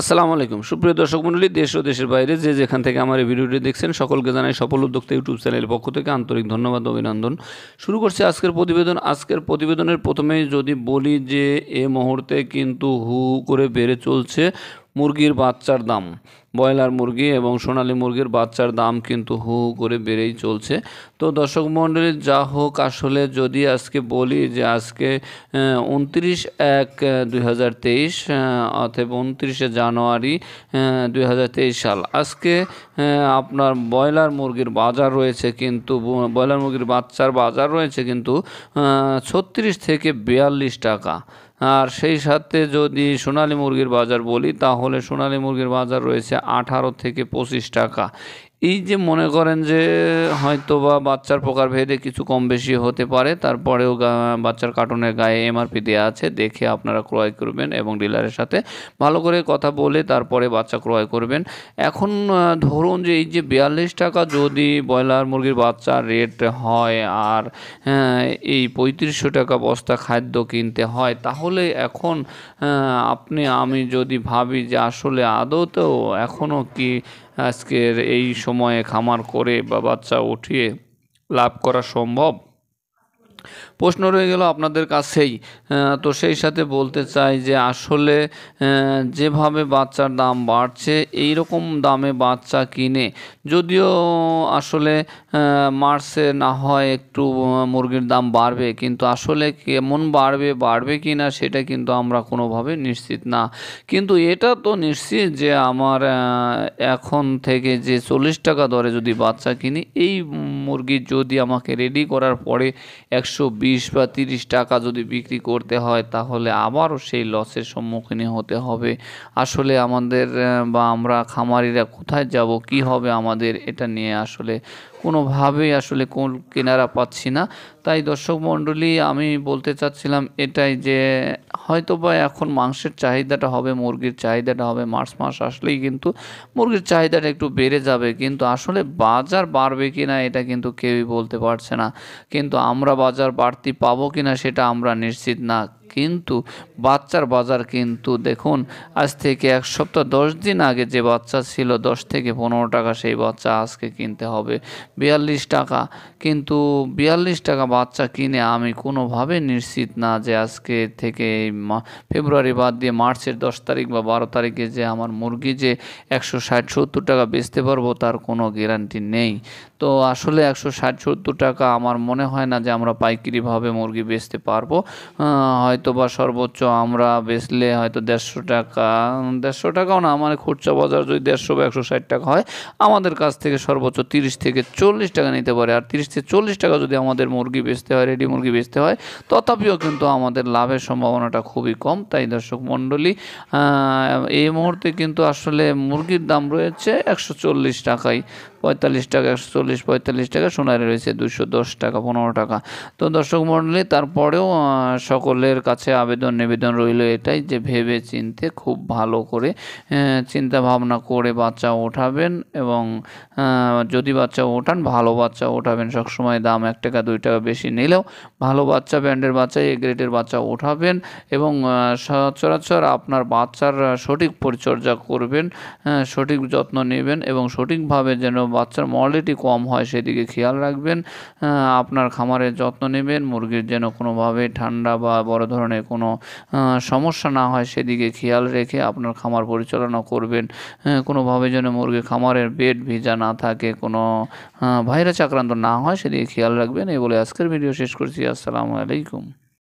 আসসালামু আলাইকুম সুপ্রিয় দর্শক মন্ডলী দেশ ও দেশের বাইরে যে যেখান থেকে আমার এই ভিডিওটি দেখছেন সকলকে জানাই সফল উদ্যোক্তা ইউটিউব চ্যানেলের পক্ষ থেকে আন্তরিক ধন্যবাদ অভিনন্দন শুরু করছি আজকের প্রতিবেদন আজকের প্রতিবেদনের প্রথমেই যদি বলি যে এ মুহূর্তে কিন্তু হু করে বেড়ে চলছে মুরগির বাচ্চার দাম ব্রয়লার মুরগি এবং সোনালি মুরগির বাচ্চার দাম কিন্তু হু হু করে বেড়েই চলছে তো দর্শক মণ্ডলী যা হোক আসলে যদি আজকে বলি যে আজকে উনত্রিশ এক দুই হাজার তেইশ অথবা উনত্রিশে জানুয়ারি দুই সাল আজকে আপনার ব্রয়লার মুরগির বাজার রয়েছে কিন্তু ব্রয়লার মুরগির বাচ্চার বাজার রয়েছে কিন্তু ছত্রিশ থেকে বিয়াল্লিশ টাকা আর সেই সাথে যদি সোনালি মুরগির বাজার বলি তাহলে সোনালি মুরগির বাজার রয়েছে 18 থেকে 25 টাকা এই যে মনে করেন যে হয়তো বা বাচ্চার প্রকারভেদে কিছু কম বেশি হতে পারে তারপরেও বাচ্চার কার্টুনের গায়ে এমআরপি দেওয়া আছে দেখে আপনারা ক্রয় করবেন এবং ডিলারের সাথে ভালো করে কথা বলে তারপরে বাচ্চা ক্রয় করবেন এখন ধরুন যে এই যে বিয়াল্লিশ টাকা যদি ব্রয়লার মুরগির বাচ্চার রেট হয় আর এই পঁয়ত্রিশশো টাকা বস্তা খাদ্য কিনতে হয় তাহলে এখন আপনি আমি যদি ভাবি যে আসলে আদৌতেও এখনও কি আজকের এই সময়ে খামার করে বা বাচ্চা উঠিয়ে লাভ করা সম্ভব প্রশ্ন রয়ে গেল আপনাদের কাছেই তো সেই সাথে বলতে চাই যে আসলে যেভাবে বাচ্চার দাম বাড়ছে এই রকম দামে বাচ্চা কিনে যদিও আসলে মার্চে না হয় একটু মুরগির দাম বাড়বে কিন্তু আসলে কেমন বাড়বে বাড়বে কি না সেটা কিন্তু আমরা কোনোভাবে নিশ্চিত না কিন্তু এটা তো নিশ্চিত যে আমার এখন থেকে যে চল্লিশ টাকা দরে যদি বাচ্চা কিনি এই মুরগির যদি আমাকে রেডি করার পরে একশো বিশ বা তিরিশ টাকা যদি বিক্রি করতে হয় তাহলে আবারও সেই লসের সম্মুখীন হতে হবে আসলে আমাদের বা আমরা খামারিরা কোথায় যাব কি হবে আমাদের এটা নিয়ে আসলে কোনোভাবেই আসলে কোন কেনারা পাচ্ছি না তাই দর্শক মণ্ডলী আমি বলতে চাচ্ছিলাম এটাই যে হয়তো বা এখন মাংসের চাহিদাটা হবে মুরগির চাহিদাটা হবে মার্চ মাস আসলেই কিন্তু মুরগির চাহিদাটা একটু বেড়ে যাবে কিন্তু আসলে বাজার বাড়বে কি না এটা কিন্তু কিন্তু কেউই বলতে পারছে না কিন্তু আমরা বাজার বাড়তি পাবো কিনা সেটা আমরা নিশ্চিত না কিন্তু বাচ্চার বাজার কিন্তু দেখুন আজ থেকে এক সপ্তাহ দশ দিন আগে যে বাচ্চা ছিল দশ থেকে পনেরো টাকা সেই বাচ্চা আজকে কিনতে হবে বিয়াল্লিশ টাকা কিন্তু বিয়াল্লিশ টাকা বাচ্চা কিনে আমি কোনোভাবে নিশ্চিত না যে আজকে থেকে ফেব্রুয়ারি বাদ দিয়ে মার্চের দশ তারিখ বা বারো তারিখে যে আমার মুরগি যে একশো ষাট সত্তর টাকা বেচতে পারবো তার কোনো গ্যারান্টি নেই তো আসলে একশো ষাট সত্তর টাকা আমার মনে হয় না যে আমরা পাইকারিভাবে মুরগি বেচতে পারবো হয় হয়তো বা সর্বোচ্চ আমরা বেচলে হয়তো দেড়শো টাকা দেড়শো টাকাও না আমার মানে খুচরা বাজার যদি দেড়শো বা একশো ষাট টাকা হয় আমাদের কাছ থেকে সর্বোচ্চ তিরিশ থেকে চল্লিশ টাকা নিতে পারে আর তিরিশ থেকে চল্লিশ টাকা যদি আমাদের মুরগি বেচতে হয় রেডি মুরগি বেচতে হয় তথাপিও কিন্তু আমাদের লাভের সম্ভাবনাটা খুবই কম তাই দর্শক মণ্ডলী এই মুহূর্তে কিন্তু আসলে মুরগির দাম রয়েছে একশো চল্লিশ টাকায় পঁয়তাল্লিশ টাকা একশো চল্লিশ পঁয়তাল্লিশ টাকা সোনারে রয়েছে দুশো দশ টাকা পনেরো টাকা তো দর্শক মন্ডলী তারপরেও সকলের কাছে আবেদন নিবেদন রইল এটাই যে ভেবে চিনতে খুব ভালো করে চিন্তা ভাবনা করে বাচ্চা ওঠাবেন এবং যদি বাচ্চা ওঠান ভালো বাচ্চা ওঠাবেন সবসময় দাম এক টাকা দুই টাকা বেশি নিলেও ভালো বাচ্চা ব্র্যান্ডের বাচ্চা এ গ্রেডের বাচ্চা ওঠাবেন এবং সচরাচর আপনার বাচ্চার সঠিক পরিচর্যা করবেন সঠিক যত্ন নেবেন এবং সঠিকভাবে যেন বাচ্চার মর্লিটি কম হয় সেদিকে খেয়াল রাখবেন আপনার খামারের যত্ন নেবেন মুরগির যেন কোনোভাবে ঠান্ডা বা বড় ধরনের কোনো সমস্যা না হয় সেদিকে খেয়াল রেখে আপনার খামার পরিচালনা করবেন কোনোভাবে যেন মুরগির খামারের বেড ভিজা না থাকে কোনো ভাইরাস আক্রান্ত না হয় সেদিকে খেয়াল রাখবেন এই বলে আজকের ভিডিও শেষ করছি আসসালামু আলাইকুম